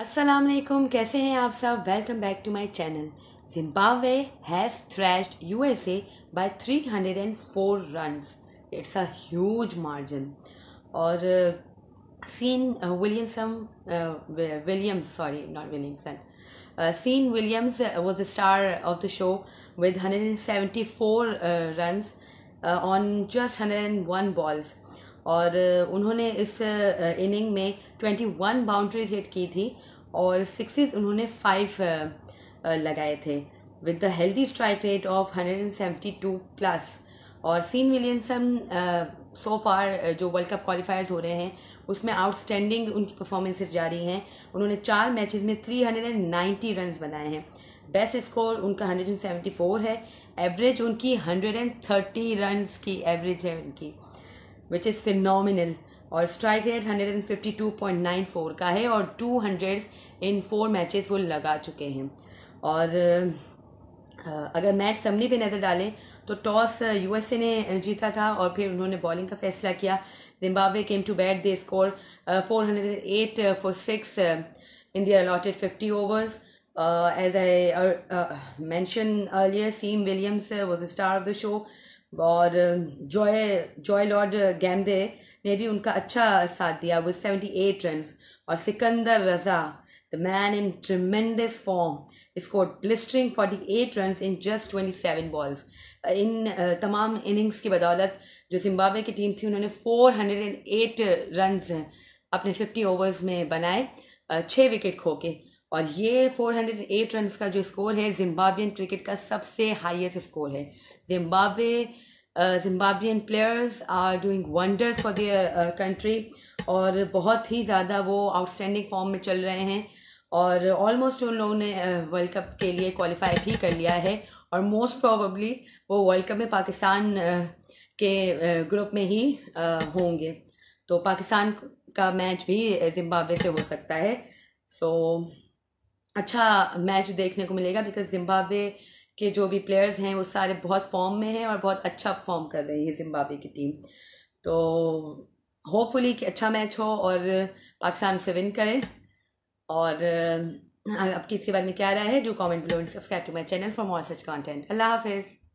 अस्सलाम वालेकुम कैसे हैं आप सब welcome back to my channel Zimbabwe has thrashed USA by 304 runs it's a huge margin और Sean Williamson Williams sorry not Williamson Sean Williams was the star of the show with 174 runs on just 101 balls और उन्होंने इस inning में twenty one boundaries hit की थी और सिक्सिस उन्होंने five लगाए थे with the healthy strike rate of hundred and seventy two plus और सीन विलियमसन सो फार जो वर्ल्ड कप क्वालिफायर्स हो रहे हैं उसमें आउटस्टैंडिंग उनकी परफॉर्मेंसेज जारी हैं उन्होंने चार मैचेस में 390 रन बनाए हैं बेस्ट स्कोर उनका 174 है एवरेज उनकी 130 रन की एवरेज है उनकी विच इज़ फिनोमिनल और स्ट्राइक रेट 152.94 का है और two hundred in four matches वो लगा चुके हैं और अगर मैच समरी पे नज़र डालें तो टॉस यूएसए ने जीता था और फिर उन्होंने बॉलिंग का फैसला किया Zimbabwe came to bat they score four hundred eight for six in the allotted fifty overs as I mention earlier Sean Williams was the star of the show और जॉय जॉय लॉर्ड गैम्बे ने भी उनका अच्छा साथ दिया with seventy eight run और Sikandar Raza the man in tremendous form score blistering forty eight run in just twenty seven balls in तमाम innings की बदौलत जो जिम्बाब्वे की टीम थी उन्होंने four hundred and eight run अपने फिफ्टी ओवर्स में बनाए छः विकेट खो के और ये 408 रन का जो स्कोर है जिम्बाबियन क्रिकेट का सबसे हाईएस्ट स्कोर है Zimbabwe Zimbabwean players are doing wonders for their country और बहुत ही ज़्यादा वो आउटस्टैंडिंग फॉर्म में चल रहे हैं और ऑलमोस्ट उन लोगों ने वर्ल्ड uh, कप के लिए क्वालिफाई भी कर लिया है और मोस्ट प्रोबली वो वर्ल्ड कप में पाकिस्तान uh, के ग्रुप uh, में ही होंगे तो पाकिस्तान का मैच भी जिम्बाब्वे से हो सकता है सो so, अच्छा मैच देखने को मिलेगा बिकॉज जिम्बाब्वे के जो भी प्लेयर्स हैं वो सारे बहुत फॉर्म में हैं और बहुत अच्छा फॉर्म कर रही है जिम्बाब्वे की टीम तो होपफुली कि अच्छा मैच हो और पाकिस्तान से विन करे और आपकी इसके बारे में क्या राय है do comment below and subscribe to my channel for more such content अल्लाह हाफिज़